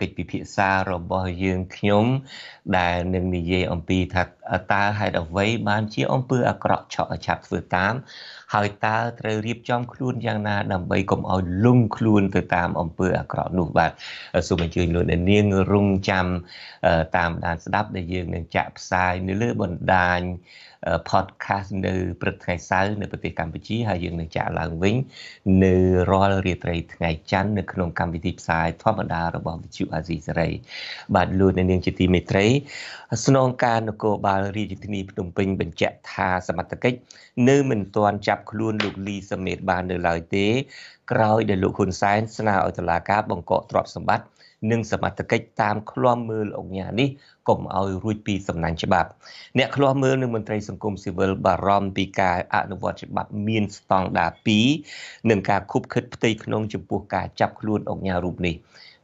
កិច្ចពិភាក្សារបស់យើងខ្ញុំ ដែលនឹងនិយាយអំពីថាតើហេតុអ្វីបានជាអំពើអាក្រក់ឆក់ឆាប់ធ្វើតាម ហើយតើត្រូវរៀបចំ ខ្លួនយ៉ាងណា ដើម្បីកុំឲ្យលង់ខ្លួនទៅតាមអំពើអាក្រក់នោះបាទសូមអញ្ជើញលោកអ្នកនាងរងចាំ តាមដានស្ដាប់ដែលយើងនឹងចាក់ផ្សាយនៅលើបណ្ដាញ podcast នៅព្រឹកថ្ងៃសៅរ៍នៅប្រទេសកម្ពុជាហើយយើងនឹងចាក់ឡើងវិញនៅរាល់រាត្រីថ្ងៃច័ន្ទនៅក្នុងកម្មវិធីផ្សាយធម្មតារបស់វិទ្យុអាស៊ីសេរី បាទលោកអ្នកនាងជាទីមេត្រីស្នងការនគរបាលរាជធានីភ្នំពេញបញ្ជាក់ថាសមត្ថកិច្ចនៅមិនទាន់ចាប់ខ្លួនលោកលីសមេតបាននៅឡើយទេក្រោយដែលលោកហ៊ុនសែនស្នើឲ្យតុលាការបង្កកទ្រព្យសម្បត្តិនិងសមត្ថកិច្ចតាមឃ្លាំមើលអង្គការនេះកុំឲ្យរួចពីសំណាញ់ច្បាប់ អ្នកឃ្លាំមើលនិងមន្ត្រីសង្គមស៊ីវិលបារម្ភពីការអនុវត្តច្បាប់ មានស្តង់ដារ2និងការខុបខិតផ្ទៃក្នុងចំពោះការចាប់ខ្លួនអង្គការរូបនេះ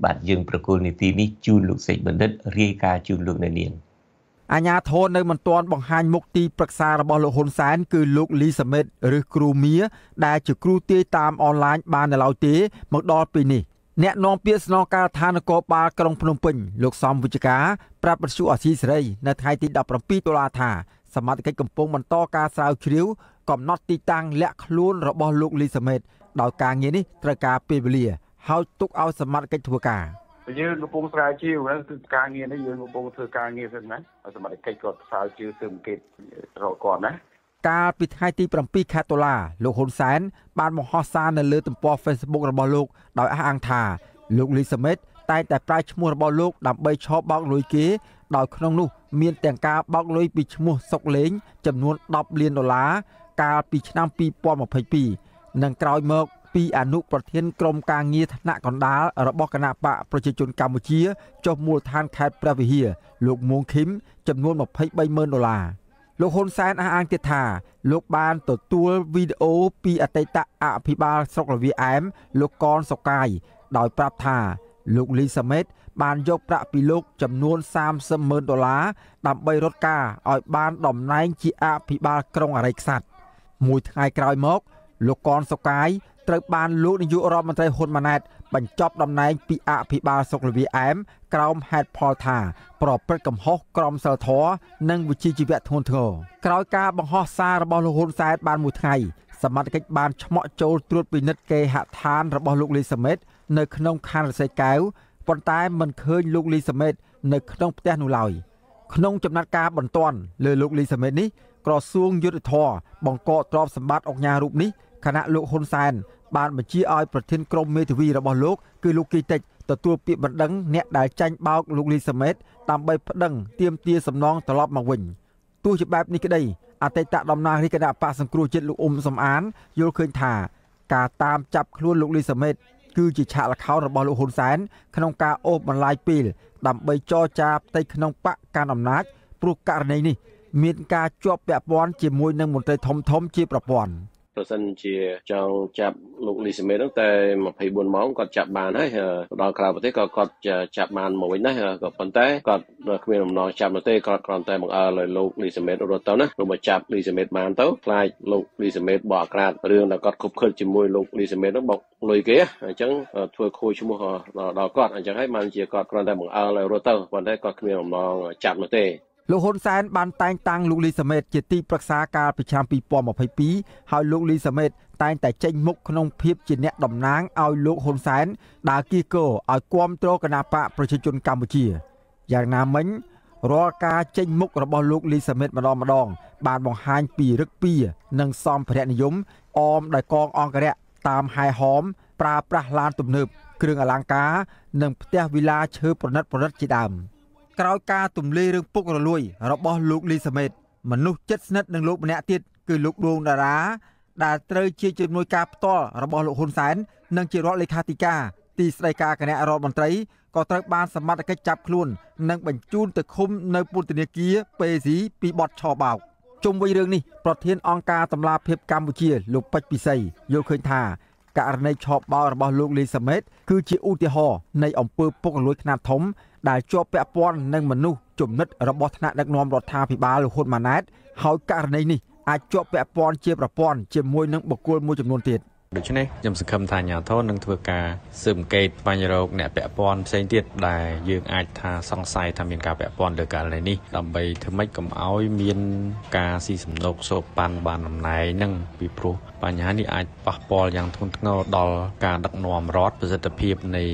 បាទយើងប្រកូលនីតិនេះជូនលោកសេចបណ្ឌិតរាយការណ៍ជូនលោកនៅនាងអាញាធរនៅមិនទាន់បង្ហាញមុខទីប្រឹក្សារបស់លោកហ៊ុនសែនគឺលោកលីសាមិតឬគ្រូមៀដែលជាគ្រូទាយតាមអនឡាញបាននៅឡើយទេ មកដល់ពេលនេះអ្នកនាំពាក្យស្នងការឋានគរបាលក្រុងភ្នំពេញលោកសំវិជ្ជការប្រាប់បទសុអសីសេរីនៅថ្ងៃទី17តុលាថាសមាជិកកំពុងបន្តការស្រាវជ្រាវកំណត់ទីតាំងលាក់ខ្លួន របស់លោក លីសមេតដោយការងារនេះត្រូវការពេលវេលាហើយទុកឲ្យសមាជិកធ្វើការយើងកំពុងស្រាវជ្រាវហ្នឹងគឺការងារនេះយើងកំពុងធ្វើការងារហ្នឹងណាសមាជិកគាត់ស្រាវជ្រាវស៊ើបអង្កេតរកគាត់ណាកាលពីថ្ងៃទី7ខែតុលាលោកហ៊ុនសែនបានបង្ហោះសារនៅលើទំព័រ Facebook របស់លោកដោយអះអាងថាលោកលីសាមេតតែងតែប្រើឈ្មោះរបស់លោកដើម្បីឆោបបោកលុយគេដោយក្នុងនោះ មានទាំងការបោកលុយពីឈ្មោះសុកលេង ចំនួន10លានដុល្លារកាលពីឆ្នាំ2022និងក្រោយមកពីអនុប្រធានក្រុមការងារថ្នាក់កណ្ដាលរបស់គណៈបកប្រជាជនកម្ពុជាចុះមូលដ្ឋានខេត្តព្រះវិហារលោកមួងឃីមចំនួន23ម៉ឺនដុល្លារលោកហ៊ុនសែនអះអាងទៀតថា លោកបានទទួលវីដេអូពីអតីតអភិបាលស្រុករវាអែមលោកកនសុកាយដោយប្រាប់ថាលោកលីសាមេតបានយកប្រាក់ពីលោកចំនួន30ម៉ឺនដុល្លារដើម្បីរត់ការឲ្យបានតំណែងជាអភិបាលក្រុងអរិយខ្សាត់មួយថ្ងៃក្រោយមក លោកកនសុកាយត្រូវបានលោកនាយករដ្ឋមន្ត្រីហ៊ុនម៉ាណែតបញ្ចប់តំណែងពីអភិបាលស្រុកលវាអែមក្រោមហេតុផលថាប្រព្រឹត្តកំហុសក្រមសីលធម៌និងវិជ្ជាជីវៈធ្ងន់ធ្ងរក្រោយការបង្ហោះសាររបស់លោកហ៊ុនសែនបានមួយថ្ងៃសមត្ថកិច្ចបានឆ្មក់ចូលត្រួតពិនិត្យគេហដ្ឋានរបស់លោកលីសាមេតនៅក្នុងខណ្ឌរសីកែវប៉ុន្តែមិនឃើញលោកលីសាមេតនៅ ក្នុងផ្ទះនោះឡើយក្នុងចំណាត់ការបន្ទាន់លើលោកលីសាមេតនេះ ក្រសួងយុទ្ធភ័ពបង្កកទ្រព្យសម្បត្តិអង្គការរូបនេះខណៈលោកហ៊ុនសែនបានបញ្ជាឲ្យប្រធានក្រុមមេធាវីរបស់លោកគឺលោកគីតិចទទួលពាក្យបណ្ដឹង អ្នកដែលចាញ់បោកលោកលីសាមេតដើម្បីប្តឹងទាមទារសំណងត្រឡប់មកវិញទោះជាបែបនេះក្តី អតីតតំណាងរាជគណៈបកសង្គ្រោះជាតិលោកអ៊ុំសំអាន យល់ឃើញថា ការតាមចាប់ខ្លួនលោកលីសាមេត គឺជាឆាកល្ខោនរបស់លោកហ៊ុនសែនក្នុងការអូសបន្លាយពីល ដើម្បីចរចាផ្ទៃក្នុងបកកាន់អំណាចព្រោះករណីនេះ មានការជាប់ពាក់ព័ន្ធជាមួយនឹងមន្ត្រីធំធំជាប្រព័ន្ធ។ប្រសិនជាចង់ចាប់លោកលីសមេនោះតែ24ម៉ោងគាត់ចាប់បានហើយដល់ក្រៅប្រទេសក៏គាត់ចាប់បានមួយណាស់ក៏ប៉ុន្តែគាត់គ្មានបំណងចាប់នោះទេគាត់គ្រាន់តែបង្អើលឲ្យលោកលីសមេរត់ទៅណាព្រោះមកចាប់លីសមេបានទៅខ្លាចលោកលីសមេបោះអាក្រាតរឿងដែលគាត់ខុបខិតជាមួយលោកលីសមេនោះបោកលុយគេអញ្ចឹងធ្វើខូចឈ្មោះដល់គាត់អញ្ចឹងហើយបានជាគាត់គ្រាន់តែបង្អើលឲ្យរត់ទៅប៉ុន្តែគាត់គ្មានបំណងចាប់នោះទេលោកហ៊ុនសែនបានតែងតាំងលោកលីសាមេតជាទីប្រឹក្សាកាលពីឆ្នាំ2022ហើយលោកលីសាមេតតែងតែចេញមុខក្នុងភាពជាអ្នកតំណាងឲ្យលោកហ៊ុនសែនដើរគីកោឲ្យគ្រប់គ្រងគណបកប្រជាជនកម្ពុជាយ៉ាងណាមិញ រាល់ការចេញ មុខរបស់លោកលីសាមេតម្ដងម្ដងបានបង្ហាញពីរឹកពីនិងសំភារៈនិយមអមដោយកងអង្គរៈតាមហែហោមប្រើប្រាស់ឡានទំនើបគ្រឿងអលង្ការនិង ផ្ទះវិឡាឈើប្រណិតប្រណិតជាដើម។ក្រោយការទម្លាយរឿងពុករលួយរបស់លោកលីសាមេតមនុស្សជិតស្និទ្ធនឹងលោកម្នាក់ទៀតគឺលោកដួងតារាដែលត្រូវជាជំនួយការផ្ទាល់របស់លោកហ៊ុនសែននិងជារដ្ឋលេខាធិការទីស្តីការគណៈរដ្ឋមន្ត្រីក៏ត្រូវបានសមត្ថកិច្ចចាប់ខ្លួននិងបញ្ជូនទៅឃុំនៅពន្ធនាគារពេស៊ីពីបទឆោបោកជុំវិញរឿងនេះប្រធានអង្គការតម្លាភាពកម្ពុជា លោកពេជ្រពិសីយល់ឃើញថាករណីឆោបបោលរបស់លោកលីសាមេតគឺជាឧទាហរណ៍នៃអំពើពុករលួយខ្នាតធំដែលជាប់ពាក់ព័ន្ធនឹងមនុស្សចំណិតរបស់ថ្នាក់ដឹកនាំរដ្ឋាភិបាលលហ៊ុនម៉ាណែតហើយករណីនេះអាចជាប់ពាក់ព័ន្ធជាប្រព័ន្ធជាមួយនឹងបុគ្គលមួយចំនួនទៀត។ដូច្នេះខ្ញុំសង្ឃឹមថាអាជ្ញាធរនឹងធ្វើការស៊ើបអង្កេតស្វែងរកអ្នកពាក់ព័ន្ធផ្សេងទៀតដែលយើងអាចថាសង្ស័យថាមានការពាក់ព័ន្ធលើករណីនេះដើម្បីធ្វើម៉េចកុំឲ្យមានការស៊ីសំណុកសូបប៉ាន់បានតំណែងនឹងពីព្រោះបញ្ហានេះអាចប៉ះពាល់យ៉ាងធ្ងន់ធ្ងរដល់ការដឹកនាំរដ្ឋប្រសិទ្ធភាពនៃ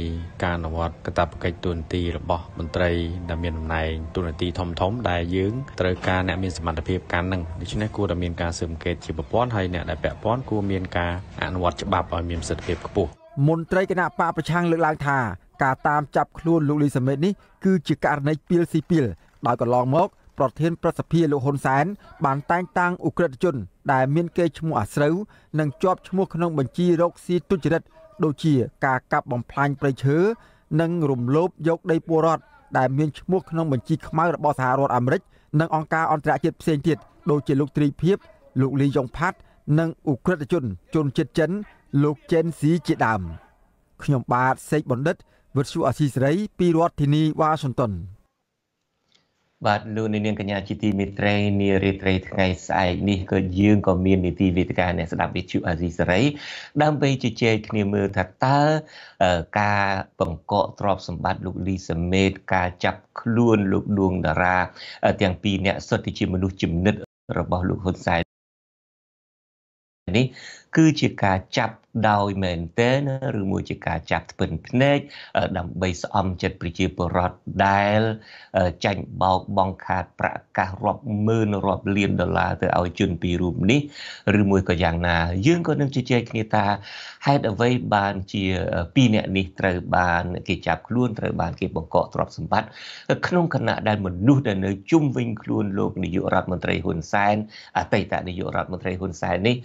ការអនុវត្តកាតព្វកិច្ចទូនទីរបស់ មន្ត្រីដែលមានតំណែងទូនទីធំធំដែលយើងត្រូវការអ្នកមានសមត្ថភាពកាន់នឹងដូច្នេះគួរតែមានការស៊ើបអង្កេតជាប្រព័ន្ធហើយអ្នកដែលពាក់ព័ន្ធគួរមានការអនុវត្តច្បាប់ឲ្យមានប្រសិទ្ធភាពខ្ពស់មន្ត្រីគណៈបកប្រឆាំងលើកឡើងថា ការតាមចាប់ខ្លួនលោកលីសមេតនេះគឺជាករណីពីលស៊ីពីលដោយកន្លងមកប្រធានប្រសិទ្ធិលោកហ៊ុនសែន បានតែងតាំងអ ுக ្រិតជន ដែលមានកេរ្តិ៍ឈ្មោះអាស្រូវនិងជាប់ឈ្មោះក្នុងបញ្ជីរកស៊ីទុច្ចរិត ដូចជាការកាប់បំផ្លាញព្រៃឈើនិងរំលោភយកដីពលរដ្ឋដែលមានឈ្មោះក្នុងបញ្ជីខ្មៅរបស់សហរដ្ឋអាមេរិកនិងអង្គការអន្តរជាតិផ្សេងទៀតដូចជាលោកទ្រីភិបលោកលីយ៉ុងផាត់និងអ ுக ្រិតជនជនជាតិចិន លោកចេនស៊ីជាដើមខ្ញុំបាទសេកបណ្ឌិតវិទ្យុអាស៊ីសេរីពីរដ្ឋធានីវ៉ាស៊ីនតោនបាទលោកនាងកញ្ញាជាទីមេត្រីនារីត្រីថ្ងៃស្អែកនេះក៏យើងក៏មាន នីតិវិទ្យាអ្នកស្ដាប់វិទ្យុអាស៊ីសេរីដើម្បីជជែកគ្នាមើលថាតើការបង្កកទ្រព្យសម្បត្តិលោកលីសមេតការចាប់ខ្លួនលោកដួងតារាទាំងពីរអ្នកសុទ្ធតែជាមនុស្សជំនិត របស់លោកហ៊ុនសែននេះគឺជាការចាប់ដោយមែនទេណាឬមួយជាការចាប់ថ្ពិនភ្នែកដើម្បីស្អំចិត្តប្រជាពលរដ្ឋដែលចាញ់បោកបង់ខាតប្រកាសរាប់ម៉ឺនរាប់លានដុល្លារទៅឲ្យជនពីររូបនេះឬមួយក៏យ៉ាងណា យើងក៏នឹងជជែកគ្នាថាហេតុអ្វីបានជាពីរអ្នកនេះត្រូវបានគេចាប់ខ្លួនត្រូវបានគេបង្កកទ្រព្យសម្បត្តិក្នុងគណៈដែលមនុស្សដែលនៅជុំវិញខ្លួនលោកនាយករដ្ឋមន្ត្រីហ៊ុនសែនអតីតនាយករដ្ឋមន្ត្រីហ៊ុនសែននេះ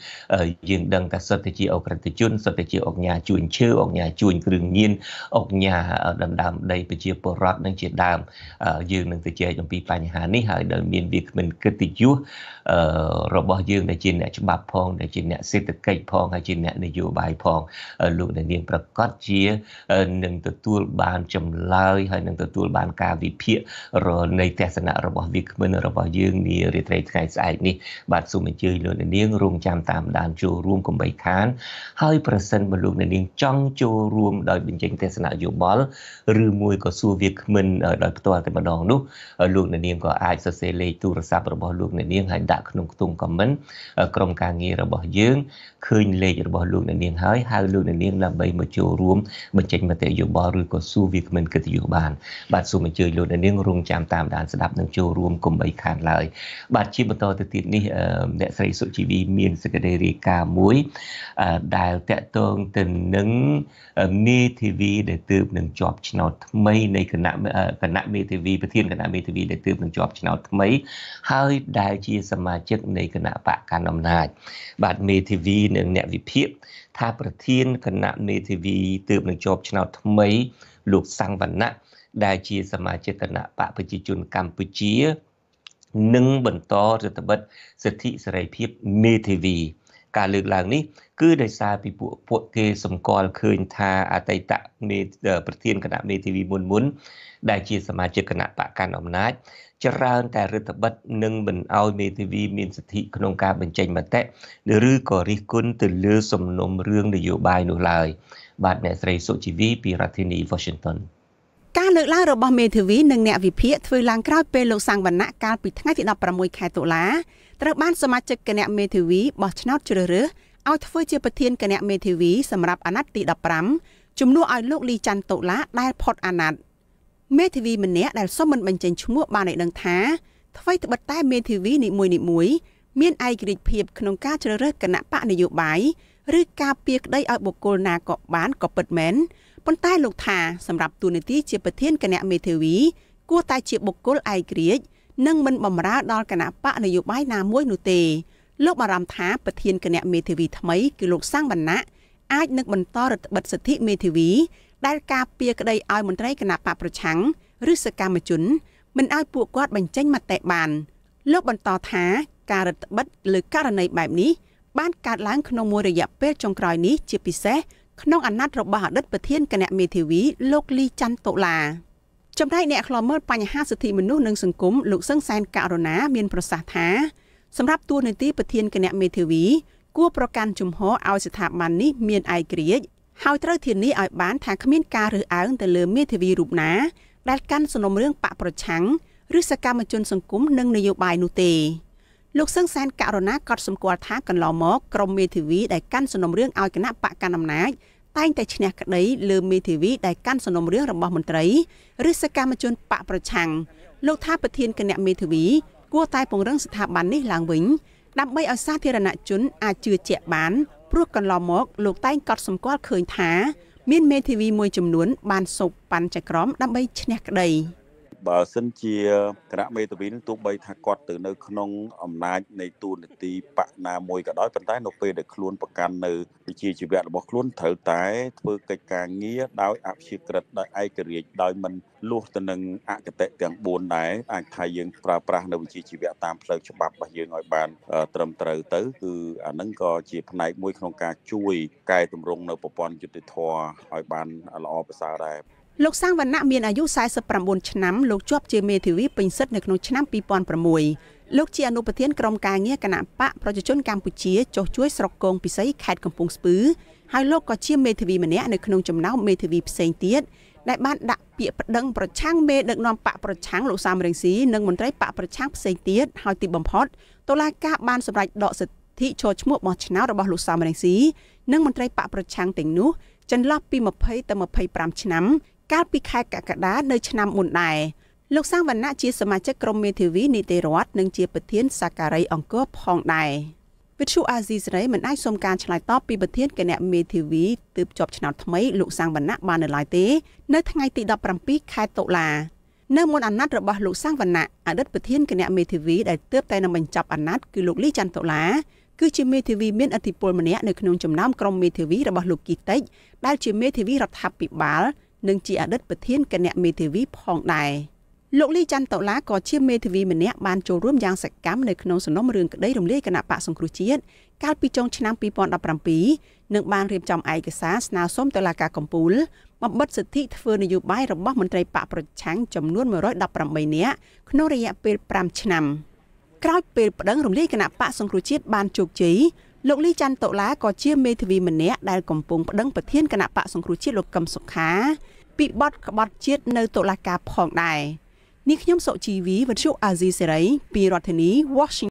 យើងដឹងថាសិទ្ធិជាអក្រិតជនសិទ្ធិជាអង្គញាជួញឈើអង្គញាជួញគ្រឿងញៀនអង្គញាដណ្ដើមដីប្រជាពលរដ្ឋនឹងជាដើមយើងនឹងទៅជែកអំពីបញ្ហានេះហើយដែលមានវាគ្មិនកិត្តិយសរបស់យើងដែលជាអ្នកច្បាប់ផងដែលជាអ្នកសេដ្ឋកិច្ចផងហើយជាអ្នកនយោបាយផងលោកអ្នកនាងប្រកាសជានឹងទទួលបានចម្លើយហើយនឹងទទួលបានការវិភាគនៃទស្សនៈរបស់វាគ្មិនរបស់យើង នារាត្រីថ្ងៃស្អែកនេះបាទសូមអញ្ជើញលោកអ្នកនាងរងចាំតាមដានចូលរួមកំបីខានហើយហើយប្រសិនបើលោកអ្នកនាងចង់ចូលរួមដោយបញ្ចេញទស្សនៈយោបល់ឬមួយក៏សួរវាគ្មិនដោយផ្ទាល់តែម្ដងនោះលោកអ្នកនាងក៏អាចសរសេរលេខទូរស័ព្ទរបស់លោកអ្នកនាងហើយដាក់ក្នុងខ្ទង់ comment ក្រុមការងាររបស់យើងឃើញលេខរបស់លោកអ្នកនាងហើយហៅលោកអ្នកនាងដើម្បីមកចូលរួមបញ្ចេញមតិយោបល់ឬក៏សួរវាគ្មិនកិត្តិយសបានបាទសូមអញ្ជើញលោកអ្នកនាងរងចាំតាមដានស្ដាប់និងចូលរួមកុំបីខានឡើយបាទជាបន្តទៅទៀតនេះអ្នកស្រីសុជីវីមានសេចក្តីរាយការណ៍មួយដែលតកតងទៅនឹងមេធាវីដែលទើបនឹងជាប់ឆ្នោតថ្មីនៃគណៈគណៈមេធាវីប្រធានគណៈមេធាវីដែលទើបនឹងជាប់ឆ្នោតថ្មីហើយដែលជា សមាជិកនៃគណៈបកកណ្ដាលអំណាចបាទមេធាវីនិងអ្នកវិភាគថាប្រធានគណៈមេធាវីទើបនឹងជាប់ឆ្នោតថ្មីលោកសង្វណ្ណៈដែលជាសមាជិកគណៈបកប្រជាជនកម្ពុជានិងបន្តរដ្ឋបិទសិទ្ធិសេរីភាពមេធាវីការលើកឡើងនេះគឺដោយសារពីពួកពួកគេសម្គាល់ឃើញ ថាអតីតមេប្រធានគណៈមេធាវីមុនមុនដែលជាសមាជិកគណៈបកកាន់អំណាចច្រើនតែរដ្ឋបិតនឹងមិនអោយមេធាវីមានសិទ្ធិក្នុងការបញ្ចេញមតិឬក៏រិះគន់ទៅលើ សំណុំរឿងនយោបាយនោះឡើយ បាទអ្នកស្រីសុជីវីពីរដ្ឋធានី Washington ការលើកឡើងរបស់មេធាវីនិងអ្នកវិភាគធ្វើឡើងក្រោយពេលលោកសាំងវណ្ណៈកាលពីថ្ងៃទី16ខែតុលាត្រូវបានសមាជិកគណៈមេធាវីបោះឆ្នោតជ្រើសរើសឲ្យធ្វើជាប្រធានគណៈមេធាវីសម្រាប់អាណត្តិទី15ជំនួសឲ្យលោកលីច័ន្ទតូឡាដែលផុតអាណត្តិមេធាវីម្នាក់ដែលសុំមិនបញ្ចេញឈ្មោះបានឲ្យដឹងថាអ្វីត្បិតតែមេធាវីនីមួយនីមួយមានឯករាជ្យភាពក្នុងការជ្រើសរើសគណៈបកនយោបាយឬការពៀក្តីឲ្យបុគ្គលណាក៏បានក៏ពិតមែនប៉ុន្តែលោកថាសម្រាប់ទូនាទីជាប្រធានគណៈមេធាវីគួរតែជាបុគ្គលឯករាជ្យនិងមិនបំរើដល់គណៈបកនយោបាយណាមួយនោះទេលោកបារម្ភថាប្រធានគណៈមេធាវីថ្មីគឺលោកសាំងវណ្ណៈអាចនឹងបន្តរដ្ឋបិទសិទ្ធិមេធាវី ដែលការពីក្តីឲ្យមន្ត្រីគណៈបកប្រឆាំងឬសកម្មជន មិនឲ្យពួកគាត់បញ្ចេញមតិបាន លោកបន្តថាការរដ្ឋបិទលើករណីបែបនេះបានកើតឡើងក្នុងមួយរយៈពេលចុងក្រោយនេះជាពិសេសក្នុងអាណត្តិរបស់អតីតប្រធានគណៈមេធាវីលោកលីច័ន្ទតុលាចំណែកអ្នកខ្លោមើលបញ្ហាសិទ្ធិមនុស្សនិងសង្គមលោកសឹងសែនករណាមាន ប្រសាសន៍ថាសម្រាប់តួនាទីប្រធានគណៈមេធាវីគួរប្រកាន់ជំហរឲ្យស្ថាប័ននេះមានឯករាជ្យហើយត្រូវធានាឲ្យបានថាគ្មានការរើសអើងទៅលើមេធាវីរូបណា ដែលកាន់សំណុំរឿងបកប្រឆាំងឬសកម្មជន សង្គមនិងនយោបាយនោះទេលោកសឹងសានករណាក៏សម្គាល់ថាកន្លងមកក្រមមេធាវីដែលកាន់សំណុំរឿងឲ្យគណៈបកកណ្ដាលអំណាចតែងតែឈ្នះក្តីលើមេធាវីដែលកាន់សំណុំរឿងរបស់ មន្ត្រីឬសកម្មជនបកប្រឆាំងលោកថាប្រធានគណៈមេធាវីគួរតែពង្រឹងស្ថាប័ននេះឡើងវិញដើម្បីឲ្យសាធារណជនអាចជឿជាក់បាន ព្រោះកន្លងមកលោកតែងកត់សម្គាល់ឃើញថា មានមេធាវីមួយចំនួនបានសូកប៉ាន់ចក្រមដើម្បីឈ្នះក្តី។បើសិនជាគណៈមេធាវីនឹងទោះបីថាគាត់ទៅនៅក្នុងអំណាចនៃទូនីតិបកណាមួយក៏ដោយប៉ុន្តែនៅពេលដែលខ្លួនប្រកាន់នៅវិជាជីវៈរបស់ខ្លួនត្រូវតែធ្វើកិច្ចការងារដោយអព្យាក្រឹតដោយឯករាជ្យដោយមិនលួសទៅនឹងអកតៈទាំង4ដែរអាចថាយើងប្រើប្រាស់នៅវិជាជីវៈតាមផ្លូវច្បាប់របស់យើងឲ្យបានត្រឹមត្រូវទៅ គឺអានឹងក៏ជាផ្នែកមួយក្នុងការជួយកែតម្រង់នៅប្រព័ន្ធយុតិធធម៌ឲ្យបានល្អប្រសើរដែរលោកសាងវណ្ណៈមានអាយុ49ឆ្នាំលោកជាប់ជាមេធាវីពេញសិទ្ធិនៅក្នុងឆ្នាំ2006លោកជាអនុប្រធានក្រុមការងារគណៈបកប្រជាជនកម្ពុជាចុះជួយស្រុកកងពិសីខេត្តកំពង់ស្ពឺហើយលោកក៏ជាមេធាវីម្នាក់នៅក្នុងចំណោមមេធាវីផ្សេងទៀតដែលបានដាក់ពាក្យប្តឹងប្រឆាំងមេដឹកនាំបកប្រឆាំងលោកសាមរង្ស៊ីនិងមន្ត្រីបកប្រឆាំងផ្សេងទៀតហើយទីបំផុតតុលាការបានសម្រេចដកសិទ្ធិចូលឈ្មោះបោះឆ្នោតរបស់លោកសាមរង្ស៊ីនិងមន្ត្រីបកប្រឆាំងទាំងនោះចន្លោះពី20ទៅ25ឆ្នាំកាលពីខែកក្កដានៅឆ្នាំមុនដែរលោកសាងវណ្ណៈជាសមាជិកក្រុមមេធាវីនីតិរដ្ឋនិងជាប្រធានសាការី អង្គរផងដែរវិទ្យុអាស៊ីសេរីមិនអាចសុំការឆ្លើយតបពីប្រធានគណៈមេធាវីទើបជាប់ឆ្នោតថ្មីលោកសាងវណ្ណៈបាននៅឡើយទេ នៅថ្ងៃទី17ខែតុលានៅមុនអាណត្តិរបស់លោកសាងវណ្ណៈអតីតប្រធានគណៈមេធាវីដែលទើបតែនឹងបញ្ចប់អាណត្តិគឺលោកលីច័ន្ទតុលាគឺជាមេធាវីមានអធិបុលម្នាក់នៅក្នុងចំណោមក្រុមមេធាវីរបស់លោកគីតិចដែលជាមេធាវីរដ្ឋាភិបាលនិងជាអតីតប្រធានគណៈមេធាវីផងដែរលោកលីច័ន្ទតូឡាក៏ជាមេធាវីម្នាក់បានចូលរួមយ៉ាងសកម្មនៅក្នុងសំណុំរឿងក្តីរំលាយគណៈបកសង្គ្រោះជាតិកាលពីចុងឆ្នាំ2017និងបានរៀបចំឯកសារស្នើសុំតុលាការកំពូលបំបិតសិទ្ធិធ្វើនយោបាយរបស់មន្ត្រីបកប្រឆាំងចំនួន118នាក់ក្នុងរយៈពេល5ឆ្នាំ ក្រោយពេលប្តឹងរំលាយគណៈបកសង្គ្រោះជាតិបានជោគជ័យលោកលីច័ន្ទតូឡាក៏ជាមេធាវីម្នាក់ដែលកំពុងប្តឹងប្រធានគណៈបកសង្គ្រោះជាតិលោកកឹមសុខាពីបទក្បត់ជាតិនៅតុលាការផងដែរនេះខ្ញុំសុជីវីវិទ្យុអាស៊ីសេរីពីរដ្ឋធានី Washington